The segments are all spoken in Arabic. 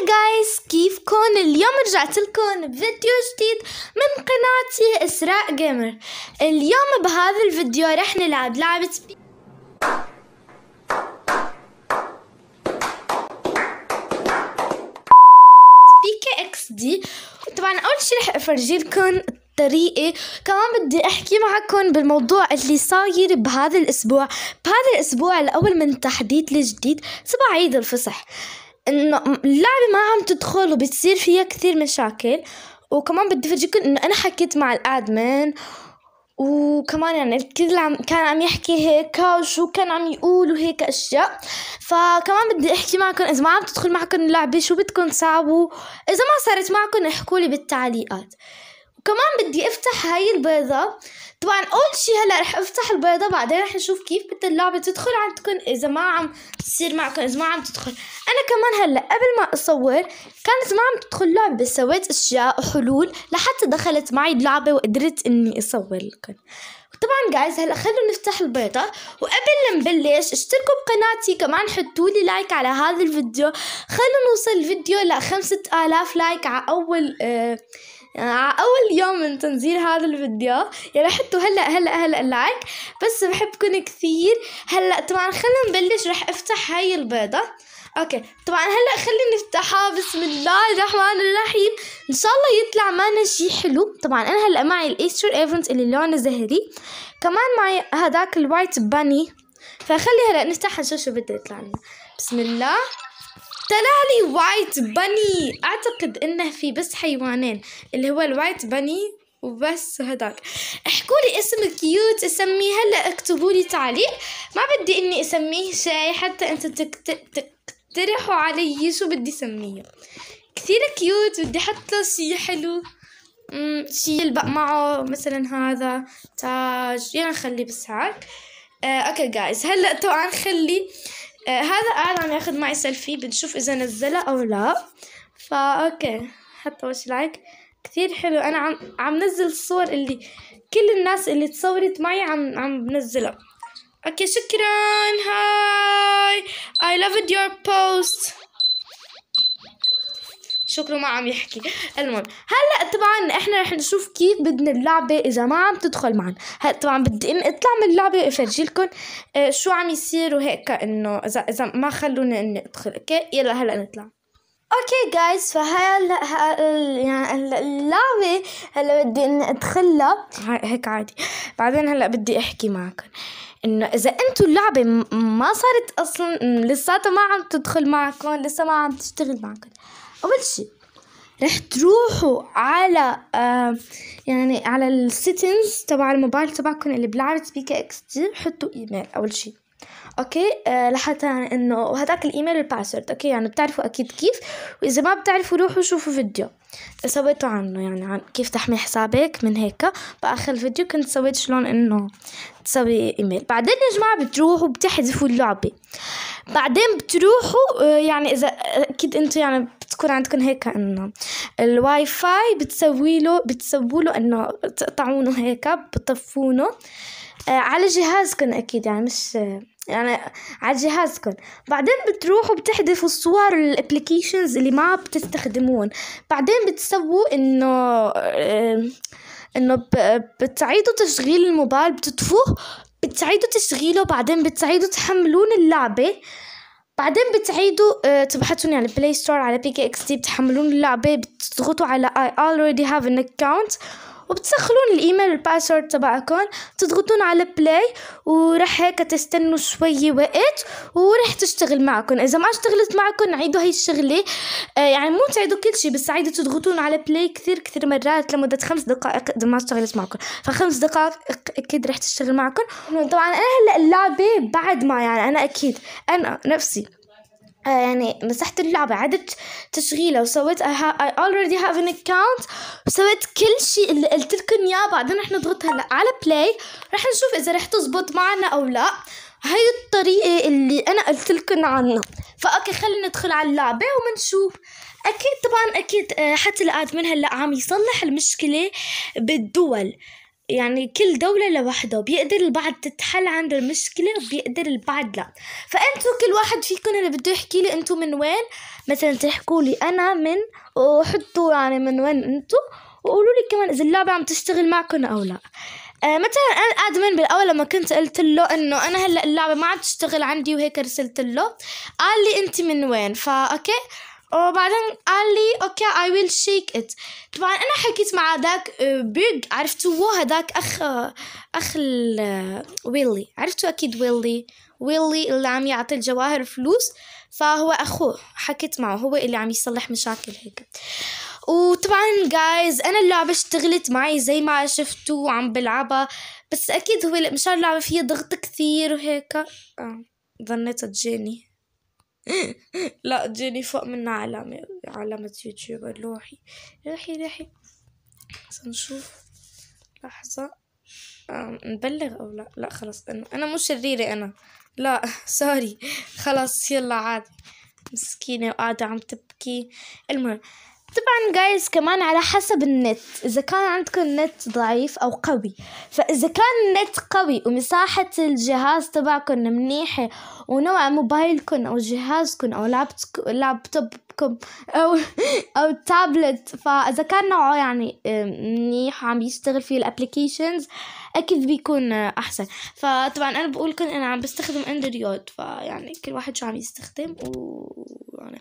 هاي جايز كيفكن اليوم رجعت لكم بفيديو جديد من قناتي اسراء جيمر اليوم بهذا الفيديو رح نلعب لعبة بي... بيكي اكس دي وطبعا اول شي رح افرجي لكم طريقي كمان بدي احكي معكم بالموضوع اللي صاير بهذا الاسبوع بهذا الاسبوع الاول من تحديد الجديد تبع عيد الفصح إنه اللعبة ما عم تدخل وبتصير فيها كثير مشاكل وكمان بدي افرجيكم إنه أنا حكيت مع الأدمن وكمان يعني الكل عم كان عم يحكي هيك وشو كان عم يقول وهيك اشياء فكمان بدي احكي معكم اذا ما عم تدخل معكم اللعبه شو بدكم تصعبوا اذا ما صارت معكم احكوا لي بالتعليقات وكمان بدي افتح هاي البيضه طبعا اول شي هلا رح افتح البيضه بعدين رح نشوف كيف بدها اللعبه تدخل عندكم اذا ما عم تصير معكم اذا ما عم تدخل انا كمان هلا قبل ما اصور كانت ما عم تدخل لعبه سويت اشياء وحلول لحتى دخلت معي اللعبه وقدرت اني اصور لكم طبعا جايز هلا خلونا نفتح البيضة وقبل نبلش اشتركوا بقناتي كمان حطوا لي لايك على هذا الفيديو خلونا نوصل الفيديو ل 5000 لايك على أول آه يعني اول يوم من تنزيل هذا الفيديو يا حطوا هلا هلا هلا لايك بس بحبكم كثير هلا طبعا خلينا نبلش رح افتح هاي البيضه اوكي طبعا هلا خلينا نفتحها بسم الله الرحمن الرحيم ان شاء الله يطلع معنا شيء حلو طبعا انا هلا معي الايستر ايفنت اللي لونه زهري كمان معي هذاك الوايت باني فخلي هلا نفتحها نشوف شو بده يطلع لنا بسم الله طلع لي وايت بني اعتقد انه في بس حيوانين اللي هو الوايت بني وبس هداك احكوا لي اسم كيوت اسميه هلا اكتبوا لي تعليق ما بدي اني اسميه شيء حتى انت تقترحوا علي شو بدي اسميه كثير كيوت بدي احط له شيء حلو شيء يلبق معه مثلا هذا تاج يلا خلي بس هاك آه، اوكي جايز هلا طبعا خلي آه، هذا قاعد عم ياخد معي سيلفي بنشوف اذا نزلها او لا فا اوكي حتى وش لايك كثير حلو انا عم عم نزل الصور اللي كل الناس اللي تصورت معي عم عم بنزلها اوكي شكرا هاي اي لافد يور بوست شكله ما عم يحكي المهم هلا طبعا احنا رح نشوف كيف بدنا اللعبه اذا ما عم تدخل معنا هلا طبعا بدي إن اطلع من اللعبه افرجي لكم اه شو عم يصير وهيك انه اذا اذا ما خلوني اني ادخل اوكي يلا هلا نطلع اوكي جايز فهلا يعني اللعبه هلا بدي اني ادخلها هيك عادي بعدين هلا بدي احكي معكم انه اذا انتم اللعبه ما صارت اصلا لساتها ما عم تدخل معكم لسه ما عم تشتغل معكم اول شيء رح تروحوا على آه يعني على السيتنجز تبع الموبايل تبعكم اللي بلعبة بيكا اكس جي بحطوا ايميل اول شيء اوكي آه لحتى انه وهذاك الايميل الباسورد اوكي يعني بتعرفوا اكيد كيف واذا ما بتعرفوا روحوا شوفوا فيديو سويته عنه يعني عن كيف تحمي حسابك من هيك باخر الفيديو كنت سويت شلون انه تسوي ايميل بعدين يا جماعه بتروحوا بتحذفوا اللعبه بعدين بتروحوا آه، يعني اذا اكيد انتم يعني تكون عندكم هيك انه الواي فاي بتسوي له بتسووا له انه تقطعونه هيك بتطفونه آه، على جهازكم اكيد يعني مش يعني على جهازكم بعدين بتروحوا بتحذفوا الصور الابلكيشنز اللي ما بتستخدمون بعدين بتسووا انه آه، انه بتعيدوا تشغيل الموبايل بتطفوه بتعيدوا تشغيله بعدين بتعيدوا تحملون اللعبة بعدين بتعيدوا آه، تبحثون على بلاي ستور على بي كي اكس تي بتحملون اللعبه بتضغطوا على I already have an account وبتسخلون الايميل الباسورد تبعكم تضغطون على بلاي ورح هيك تستنوا شوي وقت ورح تشتغل معكم اذا ما اشتغلت معكم عيدوا هي الشغله آه، يعني مو تعيدوا كل شيء بس عيدوا تضغطون على بلاي كثير كثير مرات لمده خمس دقائق اذا ما اشتغلت معكم فخمس دقائق اكيد رح تشتغل معكم طبعا انا هلا اللعبه بعد ما يعني انا اكيد انا نفسي آه، يعني مسحت اللعبة عدت تشغيله وسويت I, ha- I already have an account وسويت كل شيء اللي قلت لكم اياه بعدين رح نضغط هلا على بلاي رح نشوف اذا رح تزبط معنا او لا هاي الطريقة اللي انا قلت لكم عنها فاوكي خلينا ندخل على اللعبة ومنشوف اكيد طبعا اكيد آه، حتى الادمن هلا عم يصلح المشكلة بالدول يعني كل دولة لوحده بيقدر البعض تتحل عند المشكلة وبيقدر البعض لا فأنتوا كل واحد فيكم اللي بده يحكي لي أنتوا من وين مثلا تحكوا لي أنا من وحطوا يعني من وين أنتوا وقولوا لي كمان إذا اللعبة عم تشتغل معكم أو لا آه مثلا انا الادمن بالاول لما كنت قلت له انه انا هلا اللعبه ما عم تشتغل عندي وهيك رسلت له قال لي انت من وين فا اوكي وبعدين قال لي اوكي اي ويل شيك ات طبعا انا حكيت مع ذاك آه، بيج عرفتوه هذاك اخ اخ آه، ويلي عرفتوا اكيد ويلي ويلي اللي عم يعطي الجواهر فلوس فهو اخوه حكيت معه هو اللي عم يصلح مشاكل هيك وطبعا جايز انا اللعبه اشتغلت معي زي ما شفتوا عم بلعبها بس اكيد هو مشان اللعبه فيها ضغط كثير وهيك آه. ظنيت تجيني لا جيني فوق منها علامة علامة يوتيوبر لوحي لوحي لوحي سنشوف نشوف لحظة نبلغ أو لا لا خلاص أنا أنا مو شريرة أنا لا سوري خلاص يلا عادي مسكينة وقاعدة عم تبكي المهم طبعا جايز كمان على حسب النت اذا كان عندكم نت ضعيف او قوي فاذا كان النت قوي ومساحة الجهاز تبعكم منيحة ونوع موبايلكم او جهازكم او لابتوبكم او او تابلت فاذا كان نوعه يعني منيح وعم يشتغل فيه الابليكيشنز اكيد بيكون احسن فطبعا انا بقولكم انا عم بستخدم اندرويد فيعني كل واحد شو عم يستخدم و يعني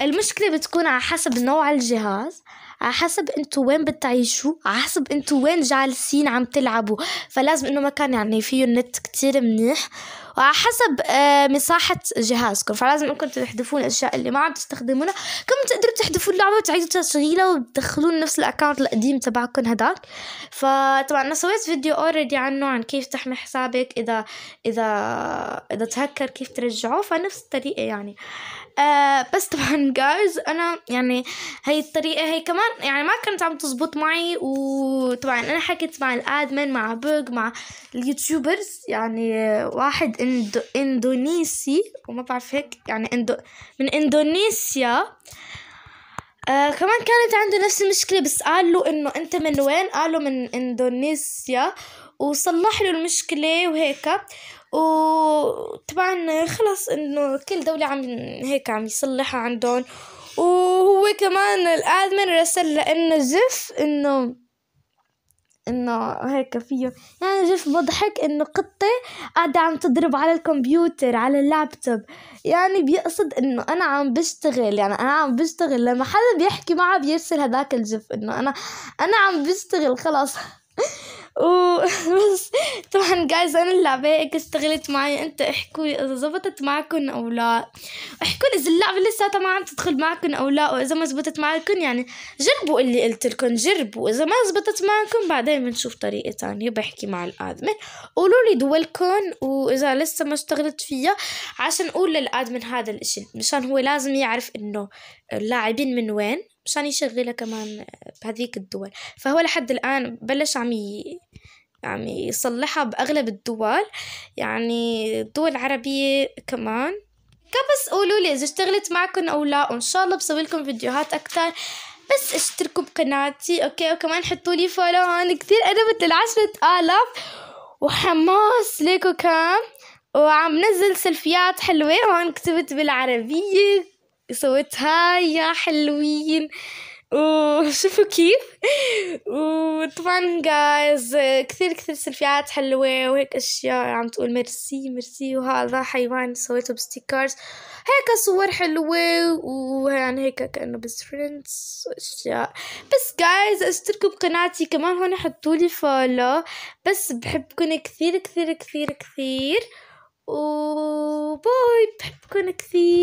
المشكلة بتكون على حسب نوع الجهاز على حسب انتو وين بتعيشوا على حسب انتو وين جالسين عم تلعبوا فلازم انه مكان يعني فيه النت كتير منيح وعلى حسب آه، مساحة جهازكم فلازم انكم تحذفون الاشياء اللي ما عم تستخدمونها كم تقدروا تحذفوا اللعبة وتعيدوا تشغيلها وتدخلون نفس الاكونت القديم تبعكم هداك فطبعا انا سويت فيديو اوريدي عنه عن كيف تحمي حسابك اذا اذا اذا تهكر كيف ترجعوه فنفس الطريقة يعني آه بس طبعا جايز انا يعني هي الطريقة هي كمان كان يعني ما كانت عم تزبط معي وطبعا انا حكيت مع الادمن مع بوغ مع اليوتيوبرز يعني واحد اندو اندونيسي وما بعرف هيك يعني اندو من اندونيسيا آه كمان كانت عنده نفس المشكلة بس قال له انه انت من وين قال له من اندونيسيا وصلح له المشكلة وهيك وطبعا خلص انه كل دولة عم هيك عم يصلحها عندهم و كمان الادمن رسل لنا جيف انه انه هيك فيه يعني جيف مضحك انه قطة قاعدة عم تضرب على الكمبيوتر على اللابتوب يعني بيقصد انه انا عم بشتغل يعني انا عم بشتغل لما حدا بيحكي معه بيرسل هذاك الجيف انه انا انا عم بشتغل خلاص وبس طبعا جايز انا اللعبة هيك اشتغلت معي انت احكوا لي اذا زبطت معكم او لا احكوا لي اذا اللعبة لساتها ما عم تدخل معكم او لا واذا ما زبطت معكم يعني جربوا اللي قلت لكم جربوا اذا ما زبطت معكم بعدين بنشوف طريقة تانية بحكي مع الادمن قولوا لي دولكم واذا لسه ما اشتغلت فيها عشان اقول للادمن هذا الاشي مشان هو لازم يعرف انه اللاعبين من وين مشان يشغلها كمان بهذيك الدول فهو لحد الآن بلش عم عم يصلحها بأغلب الدول يعني الدول العربية كمان كبس بس قولوا لي إذا اشتغلت معكم أو لا وإن شاء الله بسوي لكم فيديوهات أكتر بس اشتركوا بقناتي أوكي وكمان حطوا لي فولو هون كثير قربت للعشرة آلاف وحماس ليكو كام وعم نزل سلفيات حلوة هون كتبت بالعربية صوتها يا حلوين وشوفوا كيف وطبعا جايز كثير كثير سلفيات حلوة وهيك أشياء عم تقول ميرسي ميرسي وهذا حيوان سويته بستيكرز هيك صور حلوة ويعني هيك كأنه بس فريندز أشياء بس جايز اشتركوا بقناتي كمان هون حطولي فولو بس بحبكن كثير كثير كثير كثير وباي بحبكن كثير